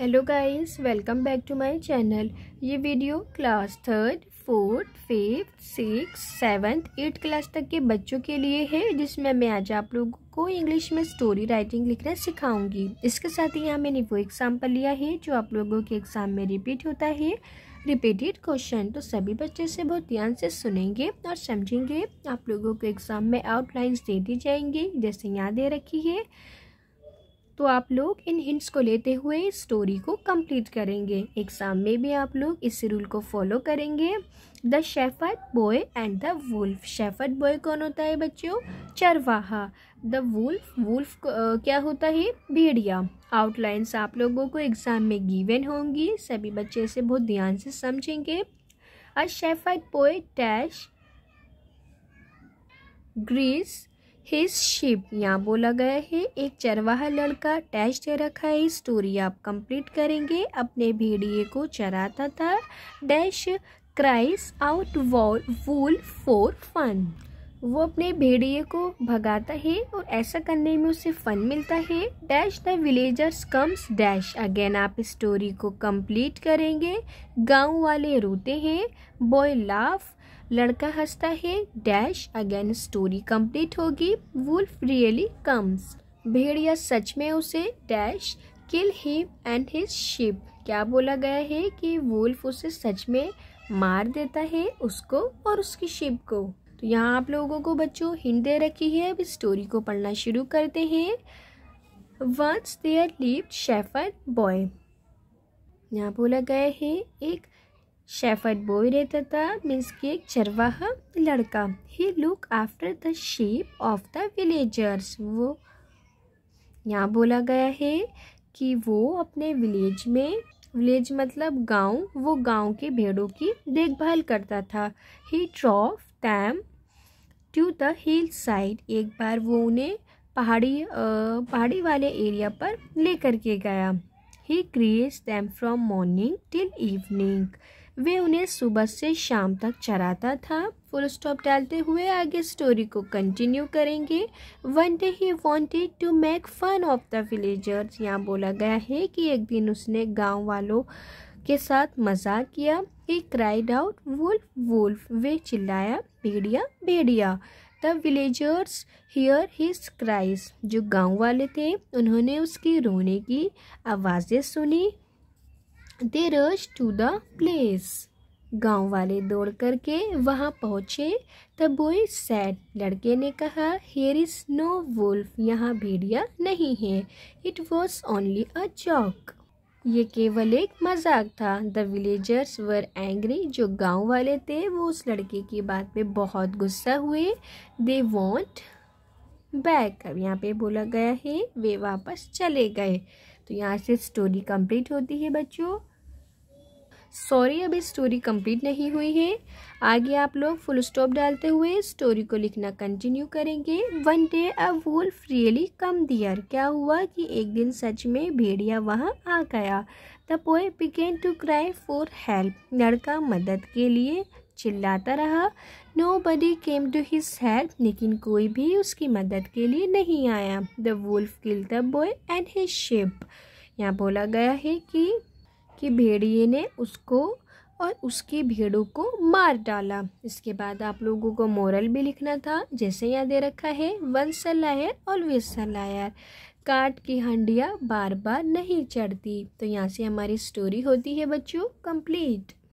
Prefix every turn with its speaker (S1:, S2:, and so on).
S1: hello guys welcome back to my channel ये video class third fourth fifth six seventh eight class तक के बच्चों के लिए है जिसमें मैं आज आप लोगों को इंग्लिश में स्टोरी राइटिंग लिखना सिखाऊंगी इसके साथ ही यहाँ मैंने वो एग्जाम्पल लिया है जो आप लोगों के एग्ज़ाम में रिपीट होता है रिपीटेड क्वेश्चन तो सभी बच्चे से बहुत ध्यान से सुनेंगे और समझेंगे आप लोगों को एग्ज़ाम में आउटलाइंस दे दी जाएंगी जैसे यहाँ दे रखी है तो आप लोग इन हिंट्स को लेते हुए स्टोरी को कंप्लीट करेंगे एग्ज़ाम में भी आप लोग इस रूल को फॉलो करेंगे the shepherd boy and the wolf shepherd boy कौन होता है बच्चों चरवाहा द वुल्फ वुल्फ क्या होता है भेड़िया आउटलाइंस आप लोगों को एग्ज़ाम में गिवन होंगी सभी बच्चे इसे बहुत ध्यान से समझेंगे a shepherd boy dash grazes his sheep यहाँ बोला गया है एक चरवाहा लड़का टैश दे रखा है स्टोरी आप कंप्लीट करेंगे अपने भेड़िए को चराता था dash cries out wolf for fun वो अपने भेड़िए को भगाता है और ऐसा करने में उसे फन मिलता है dash the villagers comes dash again आप स्टोरी को कंप्लीट करेंगे गांव वाले रोते हैं बॉय लाफ लड़का हंसता है डैश अगेन स्टोरी कंप्लीट होगी वुल्फ रियली कम्स भेड़िया सच में उसे dash kill him and his sheep क्या बोला गया है कि वुल्फ उसे सच में मार देता है उसको और उसकी शिप को तो यहाँ आप लोगों को बच्चों हिंट दे रखी है अब स्टोरी को पढ़ना शुरू करते हैं once there live shepherd boy यहाँ बोला गया है एक शेफर्ड बॉय रहता था मीन्स कि एक चरवाहा लड़का he look after the sheep of the villagers वो यहाँ बोला गया है कि वो अपने विलेज में विलेज मतलब गांव वो गांव के भेड़ों की देखभाल करता था he drove them to the hillside एक बार वो उन्हें पहाड़ी पहाड़ी वाले एरिया पर लेकर के गया he grazes them from morning till evening वे उन्हें सुबह से शाम तक चराता था फुल स्टॉप डालते हुए आगे स्टोरी को कंटिन्यू करेंगे one day he wanted to make fun of the villagers यहाँ बोला गया है कि एक दिन उसने गांव वालों के साथ मजाक किया he cried out wolf wolf वे चिल्लाया भेड़िया भेड़िया the villagers hear his cries जो गांव वाले थे उन्होंने उसकी रोने की आवाज़ें सुनी they rush to the place गांव वाले दौड़ करके वहां पहुंचे तब वो सैड लड़के ने कहा हेयर इज़ नो वुल्फ यहाँ भेड़िया नहीं है it was only a joke ये केवल एक मजाक था द विलेजर्स वर एंग्री जो गांव वाले थे वो उस लड़के की बात पे बहुत गुस्सा हुए दे वॉन्ट बैक अब यहाँ पे बोला गया है वे वापस चले गए तो यहाँ से स्टोरी कंप्लीट होती है बच्चों सॉरी अभी स्टोरी कंप्लीट नहीं हुई है आगे आप लोग फुल स्टॉप डालते हुए स्टोरी को लिखना कंटिन्यू करेंगे one day a wolf really come there क्या हुआ कि एक दिन सच में भेड़िया वहाँ आ गया the boy began to cry for help लड़का मदद के लिए चिल्लाता रहा nobody came to his help लेकिन कोई भी उसकी मदद के लिए नहीं आया the wolf kill the boy and his sheep यहाँ बोला गया है कि कि भेड़िए ने उसको और उसकी भेड़ों को मार डाला इसके बाद आप लोगों को मोरल भी लिखना था जैसे यहाँ दे रखा है वन लायर और विसल सलायर काट की हंडिया बार बार नहीं चढ़ती तो यहाँ से हमारी स्टोरी होती है बच्चों कंप्लीट